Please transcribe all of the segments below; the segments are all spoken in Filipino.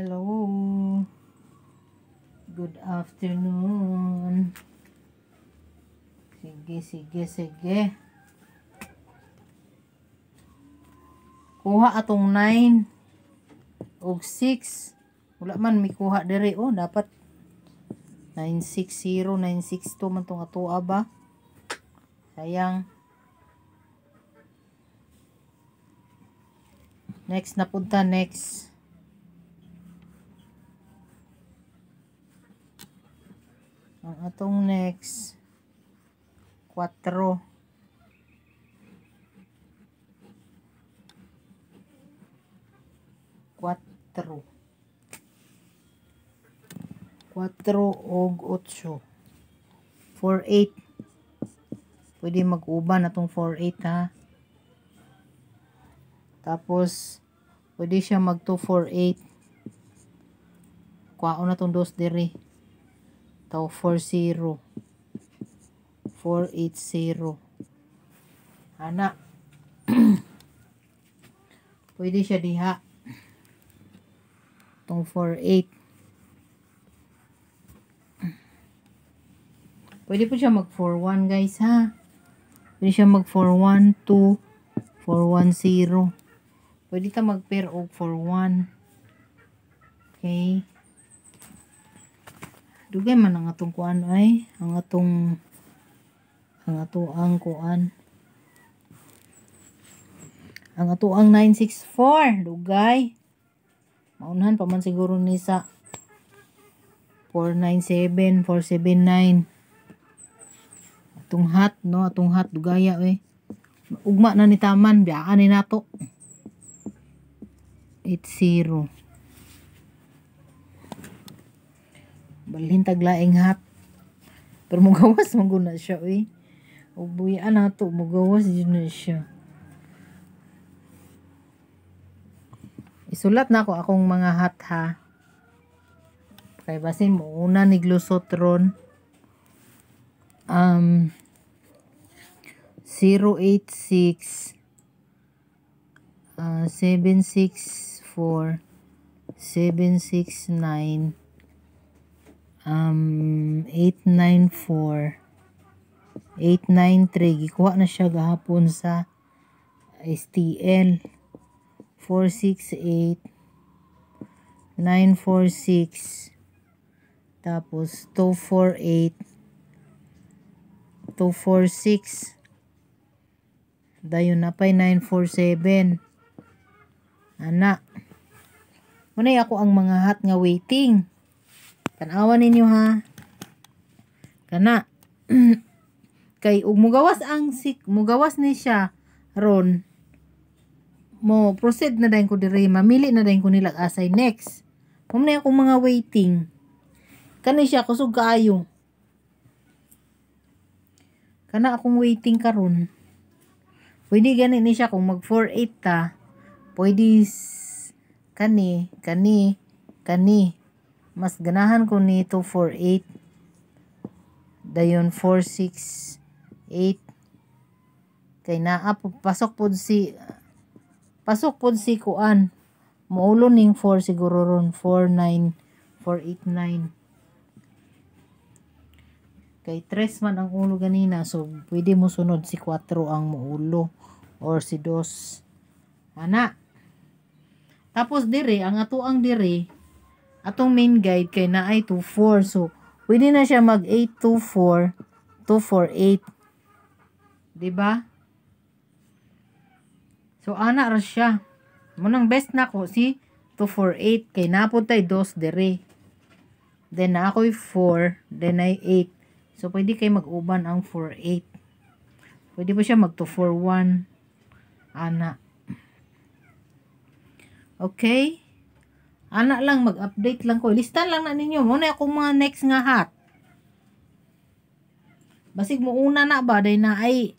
Hello. Good afternoon. Sige, sige, sige. Kuha atong 9 og 6. Wala man may kuha dere oh, dapat 960, 962 man tong atoa ba? Sayang. Next na punta next. ang ah, atong next 4 4 4 og 8 48 pwede mag-uban atong 48 ha tapos pwede siya mag 248 kuwaon na tong dos diri ito, 40. 480. Ana. Pwede siya diha. Itong 48. Pwede po siya mag 41 guys ha. Pwede siya mag 412, 410. Pwede ta mag pair og 41. Okay dugay man ang atong kuan ay ang atong ang atoang kuan ang atoang 964 dugay maunhan pa man siguro ni sa 497 479 atong hat no atong hat dugaya ah, oi eh. ugma na ni taman biyaan ni nato 80 balhintag laing hap pero mugawas maguna siya uy ubuyaan na to mugawas yun na siya isulat na ko akong mga hat ha kay basin mo una ni glosotron um 086 uh, 764 769 um, 894 893 gikuha na siya gahapon sa STL 468 946 tapos 248 246 dayon na pa 947 ana Munay ako ang mga hat nga waiting. Tanawan ninyo ha. Kana. Kay ug mugawas ang sik, mugawas ni siya ron mo proceed na dayon ko diri mamili na dayon ko nilag asay next kung na akong mga waiting kani siya kusog kaayo kana akong waiting karon pwede gani ni siya kung mag 48 ta pwede kani kani kani mas ganahan ko nito for Dayon 4, 8. Kay naa po, pasok po si, pasok po si kuan. Maulo ning 4 siguro ron. 49489 Kay 3 man ang ulo ganina. So, pwede mo sunod si 4 ang maulo. Or si 2. Ana. Tapos dire, ang atuang dire, atong main guide kay na ay 24 so pwede na siya mag 824 248 di ba so ana ra siya munang best na ko si 248 kay napod tay 2 dere then na ako'y 4 then ay 8 so pwede kay maguban ang 48 pwede po siya mag 241 ana okay Ana lang, mag-update lang ko. Listan lang na ninyo. Muna akong mga next nga hat. Basig mo una na ba, day na ay,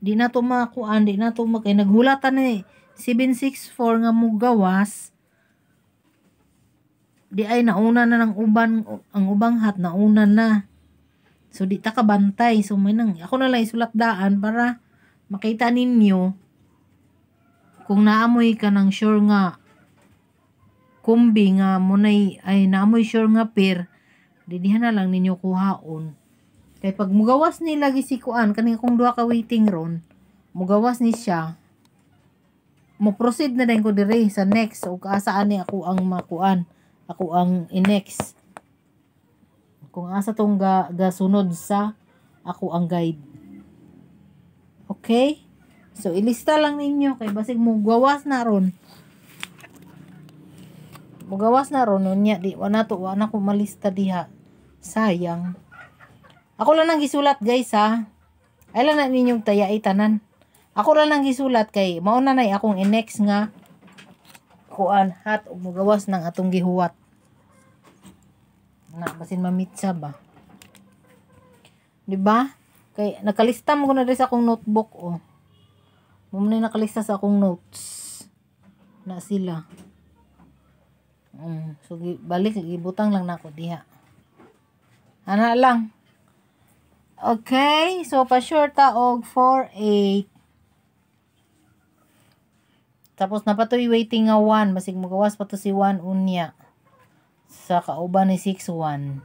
di na to makuan, di na to makay. Naghulatan ni eh. 764 nga mugawas. Di ay nauna na ng uban, ang ubang hat, nauna na. So, di ta kabantay. So, may nang, ako na lang isulat daan para makita ninyo kung naamoy ka ng sure nga kumbi nga munay ay naamoy sure nga pir didihan na lang ninyo kuhaon kay pag mugawas ni lagi si kuan kaning kung duha ka waiting ron mugawas ni siya mo proceed na din ko dire sa next o kaasaan ni ako ang makuan ako ang in-next kung asa tong ga, gasunod sa ako ang guide okay so ilista lang ninyo kay basig mugawas na ron Mugawas na ron nun niya di wala to wala ko malista diha. Sayang. Ako lang nang gisulat guys ha. Ay lang na ninyong taya itanan. Ako lang nang gisulat kay mauna na nay akong next nga kuan hat og mugawas ng atong gihuwat. Na basin mamitsa ba. Di ba? Kay nakalista mo na sa akong notebook oh. Mo na nakalista sa akong notes na sila. Mm, so balik gibutang lang nako diha. Ana lang. Okay, so pa sure ta og 48. Tapos na patoy waiting nga 1, basig magawas pa to si 1 unya. Sa kauban ni 61.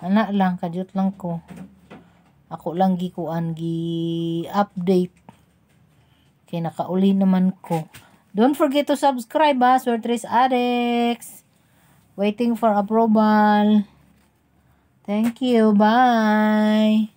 Ana lang kajut lang ko. Ako lang gikuan gi update. Kay nakauli naman ko. Don't forget to subscribe ha, ah, Swertris Addicts. Waiting for approval. Thank you. Bye.